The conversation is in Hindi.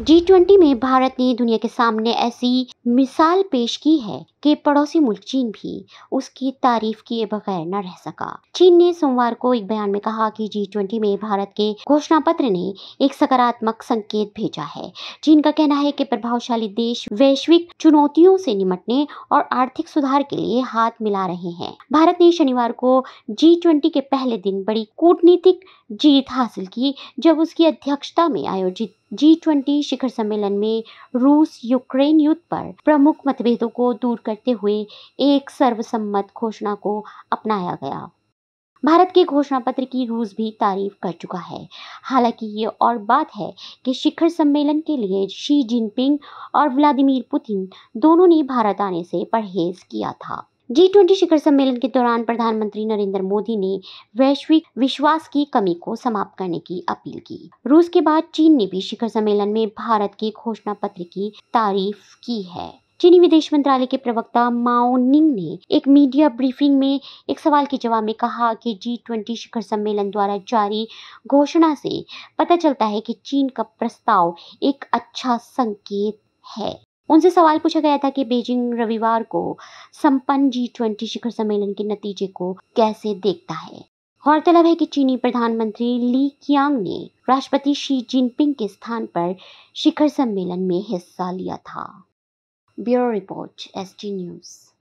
जी ट्वेंटी में भारत ने दुनिया के सामने ऐसी मिसाल पेश की है कि पड़ोसी मुल्क चीन भी उसकी तारीफ किए बगैर न रह सका चीन ने सोमवार को एक बयान में कहा कि जी ट्वेंटी में भारत के घोषणा पत्र ने एक सकारात्मक संकेत भेजा है चीन का कहना है कि प्रभावशाली देश वैश्विक चुनौतियों से निमटने और आर्थिक सुधार के लिए हाथ मिला रहे हैं भारत ने शनिवार को जी ट्वेंटी के पहले दिन बड़ी कूटनीतिक जीत हासिल की जब उसकी अध्यक्षता में आयोजित जी ट्वेंटी शिखर सम्मेलन में रूस यूक्रेन युद्ध पर प्रमुख मतभेदों को दूर करते हुए एक सर्वसम्मत घोषणा को अपनाया गया भारत के घोषणा पत्र की रूस भी तारीफ कर चुका है हालांकि ये और बात है कि शिखर सम्मेलन के लिए शी जिनपिंग और व्लादिमीर पुतिन दोनों ने भारत आने से परहेज किया था जी ट्वेंटी शिखर सम्मेलन के दौरान प्रधानमंत्री नरेंद्र मोदी ने वैश्विक विश्वास की कमी को समाप्त करने की अपील की रूस के बाद चीन ने भी शिखर सम्मेलन में भारत के घोषणा पत्र की तारीफ की है चीनी विदेश मंत्रालय के प्रवक्ता माओ निंग ने एक मीडिया ब्रीफिंग में एक सवाल के जवाब में कहा कि जी ट्वेंटी शिखर सम्मेलन द्वारा जारी घोषणा से पता चलता है कि चीन का प्रस्ताव एक अच्छा संकेत है उनसे सवाल पूछा गया था कि बीजिंग रविवार को संपन्न जी ट्वेंटी शिखर सम्मेलन के नतीजे को कैसे देखता है गौरतलब है कि चीनी प्रधानमंत्री ली कियांग ने राष्ट्रपति शी जिनपिंग के स्थान पर शिखर सम्मेलन में हिस्सा लिया था bureau report S T news